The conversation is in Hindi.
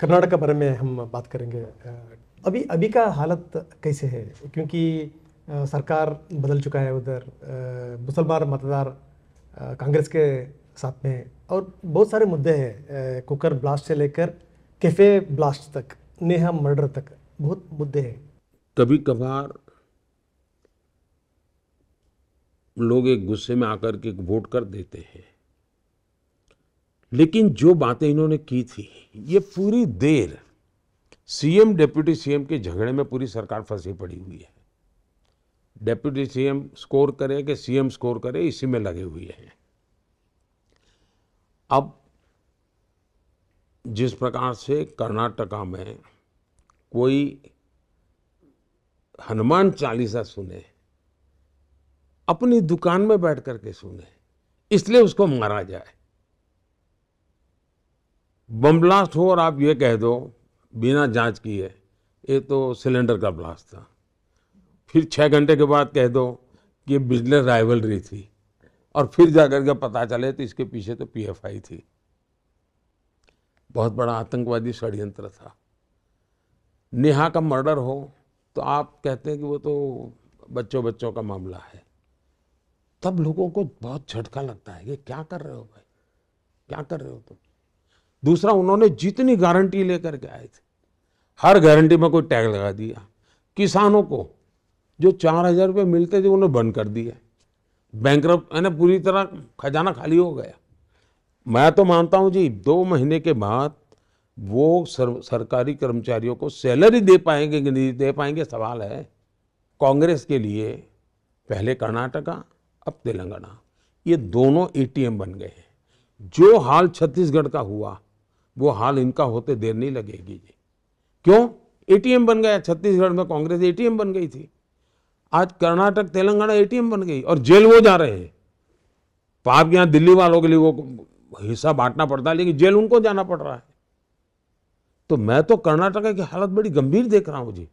कर्नाटक के बारे में हम बात करेंगे अभी अभी का हालत कैसे है क्योंकि सरकार बदल चुका है उधर मुसलमान मतदार कांग्रेस के साथ में और बहुत सारे मुद्दे हैं कुकर ब्लास्ट से लेकर कैफे ब्लास्ट तक नेहा मर्डर तक बहुत मुद्दे हैं कभी कभार लोग एक गुस्से में आकर के वोट कर देते हैं लेकिन जो बातें इन्होंने की थी ये पूरी देर सीएम डेप्यूटी सीएम के झगड़े में पूरी सरकार फंसी पड़ी हुई है डेप्यूटी सीएम स्कोर करे कि सीएम स्कोर करे इसी में लगे हुए हैं अब जिस प्रकार से कर्नाटका में कोई हनुमान चालीसा सुने अपनी दुकान में बैठ करके सुने इसलिए उसको मारा जाए बम ब्लास्ट हो और आप ये कह दो बिना जांच किए ये तो सिलेंडर का ब्लास्ट था फिर छः घंटे के बाद कह दो कि ये बिजनेस राइवलरी थी और फिर जाकर के पता चले तो इसके पीछे तो पीएफआई थी बहुत बड़ा आतंकवादी षड्यंत्र था नेहा का मर्डर हो तो आप कहते हैं कि वो तो बच्चों बच्चों का मामला है तब लोगों को बहुत झटका लगता है कि क्या कर रहे हो भाई क्या कर रहे हो तुम तो? दूसरा उन्होंने जितनी गारंटी लेकर के आए थे हर गारंटी में कोई टैग लगा दिया किसानों को जो चार हज़ार रुपये मिलते थे उन्हें बंद कर दिया बैंक यानी पूरी तरह खजाना खाली हो गया मैं तो मानता हूँ जी दो महीने के बाद वो सर, सरकारी कर्मचारियों को सैलरी दे पाएंगे कि नहीं दे पाएंगे सवाल है कांग्रेस के लिए पहले कर्नाटका अब तेलंगाना ये दोनों एटीएम बन गए हैं जो हाल छत्तीसगढ़ का हुआ वो हाल इनका होते देर नहीं लगेगी जी क्यों एटीएम बन गया छत्तीसगढ़ में कांग्रेस एटीएम बन गई थी आज कर्नाटक तेलंगाना एटीएम बन गई और जेल वो जा रहे हैं तो पाप यहां दिल्ली वालों के लिए वो हिस्सा बांटना पड़ता है लेकिन जेल उनको जाना पड़ रहा है तो मैं तो कर्नाटक की हालत बड़ी गंभीर देख रहा हूं जी